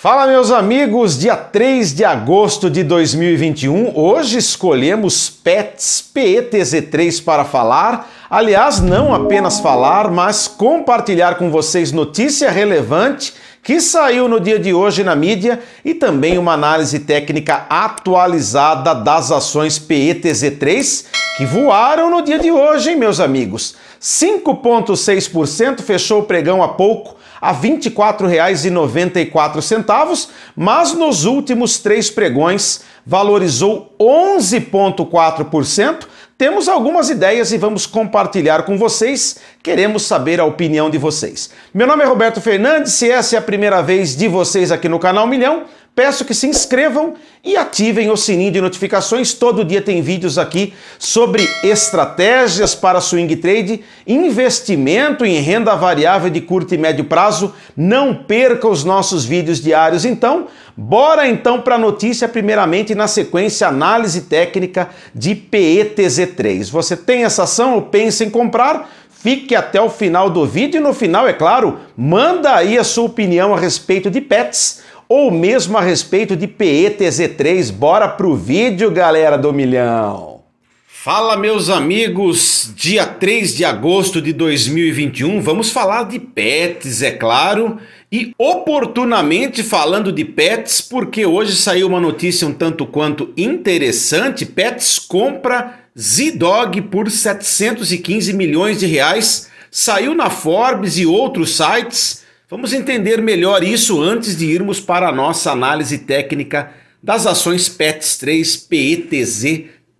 Fala, meus amigos! Dia 3 de agosto de 2021, hoje escolhemos PETS PETZ3 para falar. Aliás, não apenas falar, mas compartilhar com vocês notícia relevante que saiu no dia de hoje na mídia, e também uma análise técnica atualizada das ações PETZ3 que voaram no dia de hoje, hein, meus amigos. 5,6% fechou o pregão há pouco a R$ 24,94, mas nos últimos três pregões valorizou 11,4% temos algumas ideias e vamos compartilhar com vocês. Queremos saber a opinião de vocês. Meu nome é Roberto Fernandes, se essa é a primeira vez de vocês aqui no canal Milhão, Peço que se inscrevam e ativem o sininho de notificações. Todo dia tem vídeos aqui sobre estratégias para swing trade, investimento em renda variável de curto e médio prazo. Não perca os nossos vídeos diários. Então, bora então para a notícia, primeiramente na sequência, análise técnica de PETZ3. Você tem essa ação ou pensa em comprar? Fique até o final do vídeo e no final, é claro, manda aí a sua opinião a respeito de pets ou mesmo a respeito de PETZ3. Bora pro vídeo, galera do milhão! Fala, meus amigos! Dia 3 de agosto de 2021, vamos falar de pets, é claro, e oportunamente falando de pets, porque hoje saiu uma notícia um tanto quanto interessante: Pets compra Z-Dog por 715 milhões de reais. Saiu na Forbes e outros sites. Vamos entender melhor isso antes de irmos para a nossa análise técnica das ações PETS 3 PETZ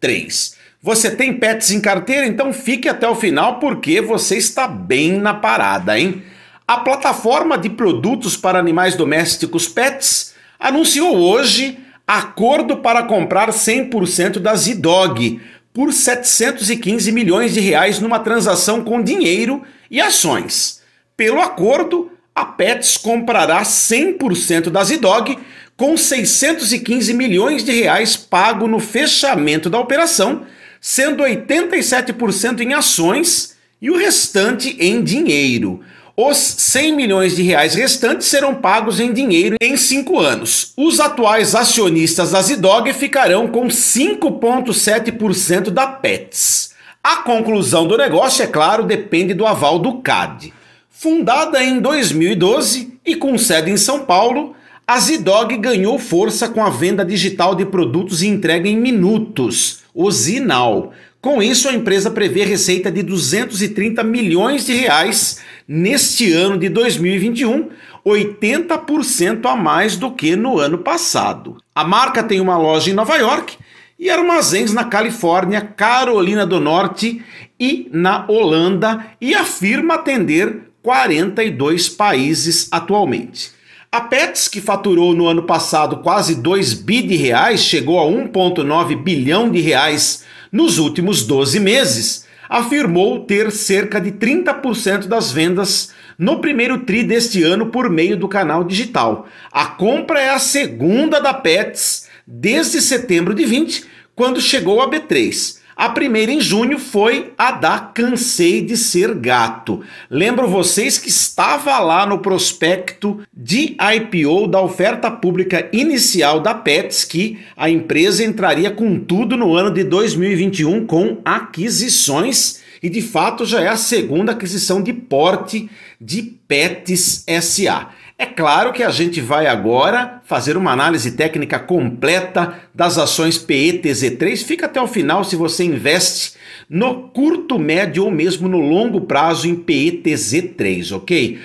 3. Você tem PETs em carteira? Então fique até o final porque você está bem na parada, hein? A plataforma de produtos para animais domésticos PETs anunciou hoje acordo para comprar 100% da Zidog por 715 milhões de reais numa transação com dinheiro e ações. Pelo acordo, a Pets comprará 100% da Zidog com 615 milhões de reais pago no fechamento da operação, sendo 87% em ações e o restante em dinheiro. Os 100 milhões de reais restantes serão pagos em dinheiro em cinco anos. Os atuais acionistas da Zidog ficarão com 5,7% da Pets. A conclusão do negócio, é claro, depende do aval do CAD. Fundada em 2012 e com sede em São Paulo, a Zidog ganhou força com a venda digital de produtos e entrega em minutos, o Zinal. Com isso, a empresa prevê receita de 230 milhões de reais neste ano de 2021, 80% a mais do que no ano passado. A marca tem uma loja em Nova York e armazéns na Califórnia, Carolina do Norte e na Holanda e afirma atender 42 países atualmente. A Pets, que faturou no ano passado quase 2 bi de reais, chegou a 1,9 bilhão de reais nos últimos 12 meses, afirmou ter cerca de 30% das vendas no primeiro tri deste ano por meio do canal digital. A compra é a segunda da Pets desde setembro de 20, quando chegou a B3. A primeira em junho foi a da Cansei de Ser Gato. Lembro vocês que estava lá no prospecto de IPO da oferta pública inicial da Pets que a empresa entraria com tudo no ano de 2021 com aquisições e de fato já é a segunda aquisição de porte de Pets SA. É claro que a gente vai agora fazer uma análise técnica completa das ações PETZ3. Fica até o final se você investe no curto, médio ou mesmo no longo prazo em PETZ3, ok?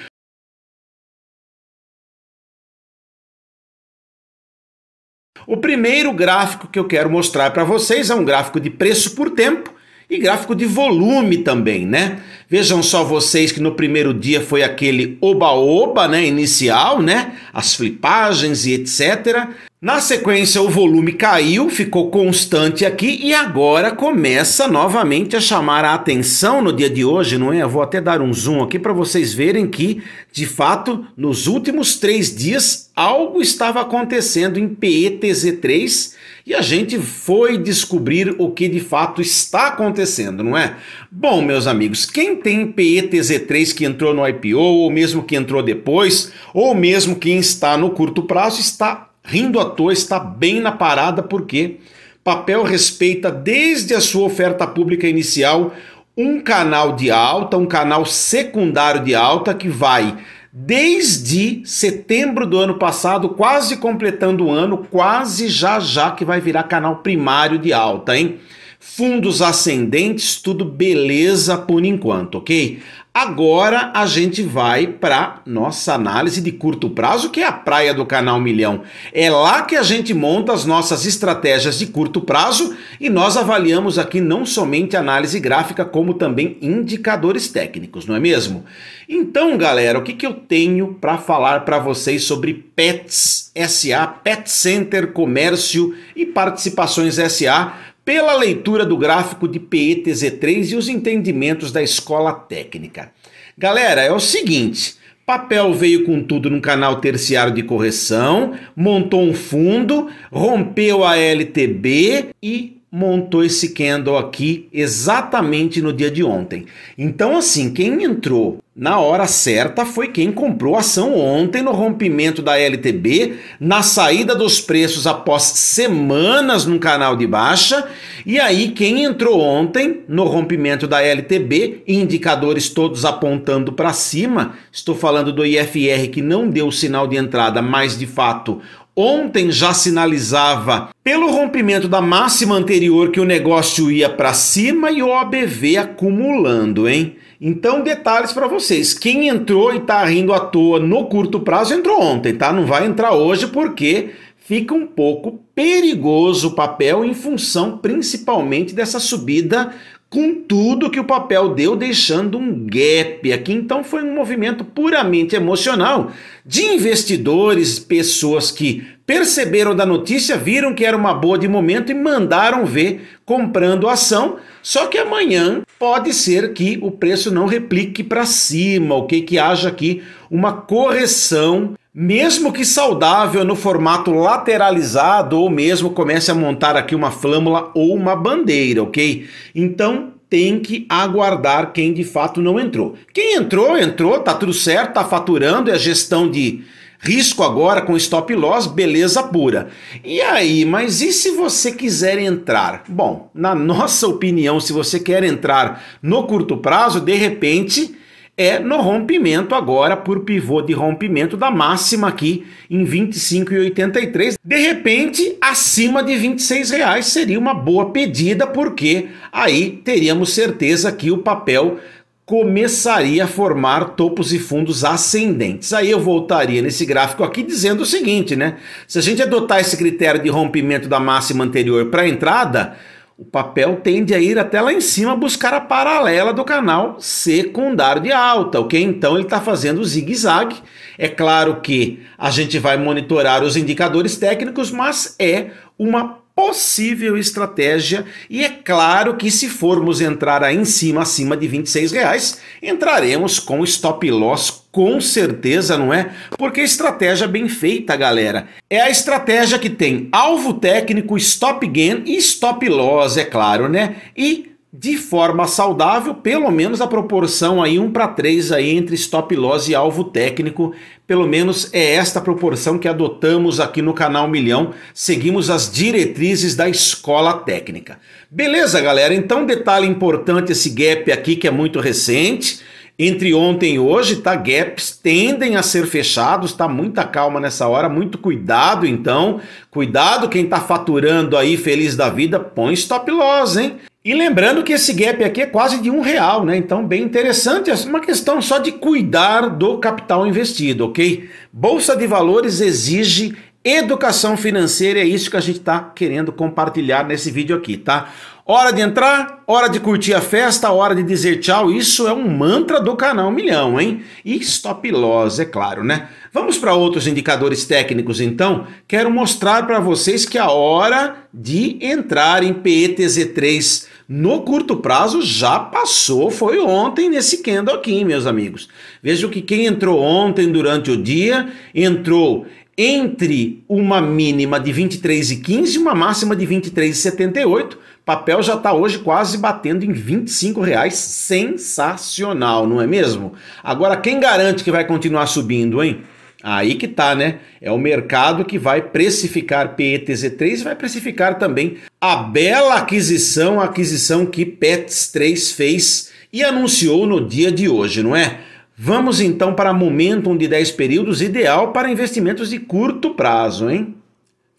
O primeiro gráfico que eu quero mostrar para vocês é um gráfico de preço por tempo e gráfico de volume também, né? Vejam só vocês que no primeiro dia foi aquele oba-oba, né, inicial, né? As flipagens e etc. Na sequência, o volume caiu, ficou constante aqui e agora começa novamente a chamar a atenção no dia de hoje, não é? Eu vou até dar um zoom aqui para vocês verem que, de fato, nos últimos três dias algo estava acontecendo em PETZ3 e a gente foi descobrir o que de fato está acontecendo, não é? Bom, meus amigos, quem tem PETZ3 que entrou no IPO, ou mesmo que entrou depois, ou mesmo quem está no curto prazo, está Rindo à toa está bem na parada porque Papel respeita desde a sua oferta pública inicial um canal de alta, um canal secundário de alta que vai desde setembro do ano passado, quase completando o ano, quase já já que vai virar canal primário de alta, hein? Fundos ascendentes, tudo beleza por enquanto, ok? Agora a gente vai para nossa análise de curto prazo, que é a praia do canal Milhão. É lá que a gente monta as nossas estratégias de curto prazo e nós avaliamos aqui não somente análise gráfica, como também indicadores técnicos, não é mesmo? Então, galera, o que, que eu tenho para falar para vocês sobre PETS SA, Pet Center Comércio e Participações SA? pela leitura do gráfico de PETZ3 e os entendimentos da escola técnica. Galera, é o seguinte. Papel veio com tudo no canal terciário de correção, montou um fundo, rompeu a LTB e montou esse candle aqui exatamente no dia de ontem. Então, assim, quem entrou na hora certa foi quem comprou ação ontem no rompimento da LTB, na saída dos preços após semanas num canal de baixa. E aí, quem entrou ontem no rompimento da LTB, indicadores todos apontando para cima, estou falando do IFR que não deu sinal de entrada, mas de fato ontem já sinalizava, pelo rompimento da máxima anterior, que o negócio ia para cima e o OBV acumulando, hein? Então, detalhes para vocês. Quem entrou e está rindo à toa no curto prazo entrou ontem, tá? Não vai entrar hoje porque fica um pouco perigoso o papel em função principalmente dessa subida com tudo que o papel deu, deixando um gap aqui. Então foi um movimento puramente emocional de investidores, pessoas que perceberam da notícia, viram que era uma boa de momento e mandaram ver comprando ação. Só que amanhã pode ser que o preço não replique para cima, ok? Que haja aqui uma correção mesmo que saudável no formato lateralizado ou mesmo comece a montar aqui uma flâmula ou uma bandeira, ok? Então tem que aguardar quem de fato não entrou. Quem entrou, entrou, tá tudo certo, tá faturando, é a gestão de risco agora com stop loss, beleza pura. E aí, mas e se você quiser entrar? Bom, na nossa opinião, se você quer entrar no curto prazo, de repente é no rompimento agora por pivô de rompimento da máxima aqui em 25,83. De repente, acima de 26 reais seria uma boa pedida, porque aí teríamos certeza que o papel começaria a formar topos e fundos ascendentes. Aí eu voltaria nesse gráfico aqui dizendo o seguinte, né? Se a gente adotar esse critério de rompimento da máxima anterior para entrada, o papel tende a ir até lá em cima buscar a paralela do canal secundário de alta, o que então ele está fazendo zigue-zague. É claro que a gente vai monitorar os indicadores técnicos, mas é uma possível estratégia e é claro que se formos entrar aí em cima, acima de 26 reais, entraremos com stop loss com certeza, não é? Porque é estratégia bem feita, galera, é a estratégia que tem alvo técnico, stop gain e stop loss, é claro, né? E de forma saudável, pelo menos a proporção aí 1 para 3 aí entre stop loss e alvo técnico, pelo menos é esta proporção que adotamos aqui no canal Milhão, seguimos as diretrizes da escola técnica. Beleza, galera? Então, detalhe importante esse gap aqui que é muito recente, entre ontem e hoje, tá? Gaps tendem a ser fechados, tá? Muita calma nessa hora, muito cuidado então. Cuidado quem tá faturando aí feliz da vida, põe stop loss, hein? E lembrando que esse gap aqui é quase de um real, né? Então, bem interessante, é uma questão só de cuidar do capital investido, ok? Bolsa de valores exige educação financeira, é isso que a gente está querendo compartilhar nesse vídeo aqui, tá? Hora de entrar, hora de curtir a festa, hora de dizer tchau, isso é um mantra do canal Milhão, hein? E stop loss, é claro, né? Vamos para outros indicadores técnicos então. Quero mostrar para vocês que é a hora de entrar em PETZ3 no curto prazo já passou, foi ontem nesse candle aqui, meus amigos. Veja que quem entrou ontem durante o dia entrou entre uma mínima de 23,15 e uma máxima de 23,78. Papel já está hoje quase batendo em R$ reais. Sensacional, não é mesmo? Agora quem garante que vai continuar subindo, hein? Aí que tá, né? É o mercado que vai precificar PETZ3 e vai precificar também a bela aquisição, a aquisição que PETS3 fez e anunciou no dia de hoje, não é? Vamos então para momentum de 10 períodos ideal para investimentos de curto prazo, hein?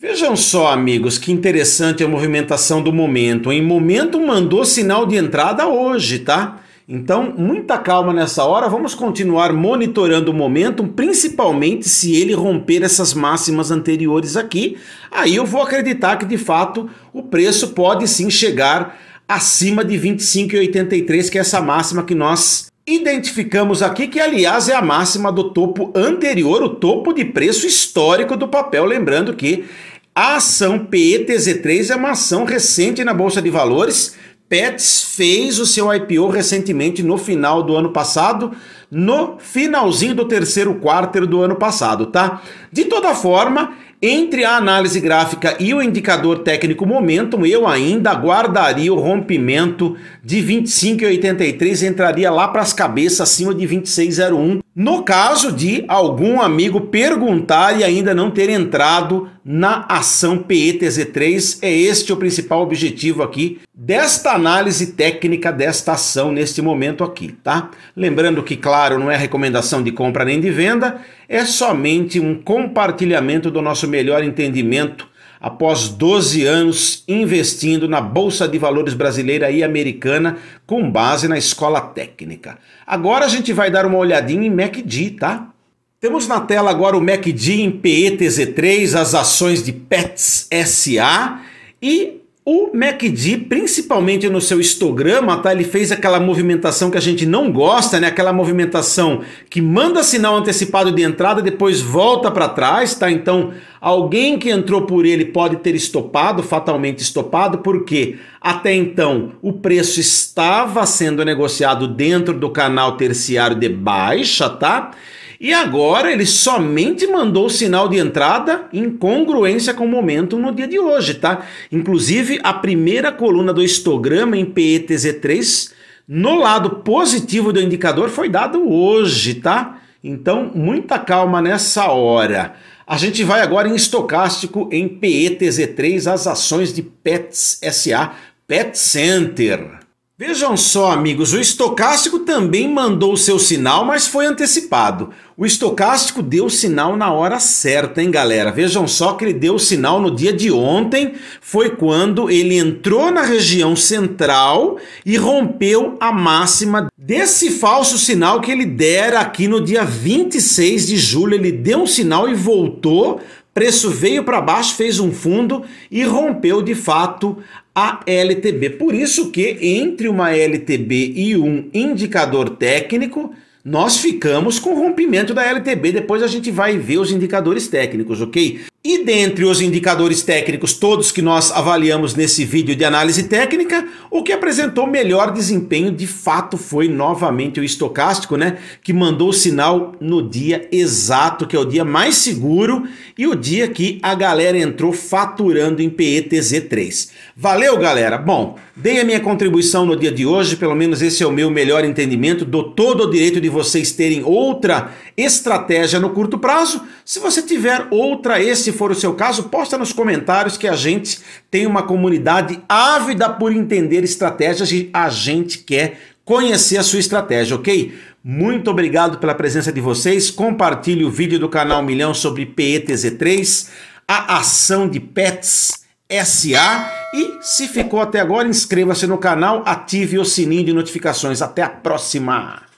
Vejam só, amigos, que interessante a movimentação do momento. Em momento mandou sinal de entrada hoje, tá? Então, muita calma nessa hora, vamos continuar monitorando o momento, principalmente se ele romper essas máximas anteriores aqui. Aí eu vou acreditar que de fato o preço pode sim chegar acima de 25,83, que é essa máxima que nós identificamos aqui, que aliás é a máxima do topo anterior, o topo de preço histórico do papel, lembrando que a ação PETZ3 é uma ação recente na bolsa de valores Pets fez o seu IPO recentemente no final do ano passado, no finalzinho do terceiro quarto do ano passado, tá? De toda forma, entre a análise gráfica e o indicador técnico momentum, eu ainda guardaria o rompimento de 25,83 entraria lá para as cabeças acima de 26,01. No caso de algum amigo perguntar e ainda não ter entrado na ação PETZ3. É este o principal objetivo aqui desta análise técnica desta ação neste momento aqui, tá? Lembrando que, claro, não é recomendação de compra nem de venda, é somente um compartilhamento do nosso melhor entendimento após 12 anos investindo na Bolsa de Valores brasileira e americana com base na escola técnica. Agora a gente vai dar uma olhadinha em MACD, tá? Temos na tela agora o MACD em PETZ3, as ações de PETS SA e o MACD, principalmente no seu histograma, tá? Ele fez aquela movimentação que a gente não gosta, né? Aquela movimentação que manda sinal antecipado de entrada, depois volta para trás, tá? Então, alguém que entrou por ele pode ter estopado, fatalmente estopado, porque até então o preço estava sendo negociado dentro do canal terciário de baixa, tá? E agora ele somente mandou o sinal de entrada em congruência com o momento no dia de hoje, tá? Inclusive, a primeira coluna do histograma em PETZ3, no lado positivo do indicador, foi dado hoje, tá? Então, muita calma nessa hora. A gente vai agora em estocástico em PETZ3, as ações de PETS SA, Pet Center. Vejam só, amigos, o estocástico também mandou o seu sinal, mas foi antecipado. O estocástico deu o sinal na hora certa, hein, galera? Vejam só que ele deu o sinal no dia de ontem, foi quando ele entrou na região central e rompeu a máxima desse falso sinal que ele dera aqui no dia 26 de julho. Ele deu um sinal e voltou preço veio para baixo, fez um fundo e rompeu de fato a LTB. Por isso que entre uma LTB e um indicador técnico, nós ficamos com o rompimento da LTB, depois a gente vai ver os indicadores técnicos, ok? E dentre os indicadores técnicos todos que nós avaliamos nesse vídeo de análise técnica, o que apresentou melhor desempenho de fato foi novamente o estocástico, né, que mandou o sinal no dia exato, que é o dia mais seguro e o dia que a galera entrou faturando em PETZ3. Valeu, galera. Bom, dei a minha contribuição no dia de hoje, pelo menos esse é o meu melhor entendimento, dou todo o direito de vocês terem outra estratégia no curto prazo, se você tiver outra, esse for o seu caso, posta nos comentários que a gente tem uma comunidade ávida por entender estratégias e a gente quer conhecer a sua estratégia, ok? Muito obrigado pela presença de vocês. Compartilhe o vídeo do canal Milhão sobre PETZ3, a ação de PETS SA e se ficou até agora, inscreva-se no canal, ative o sininho de notificações. Até a próxima.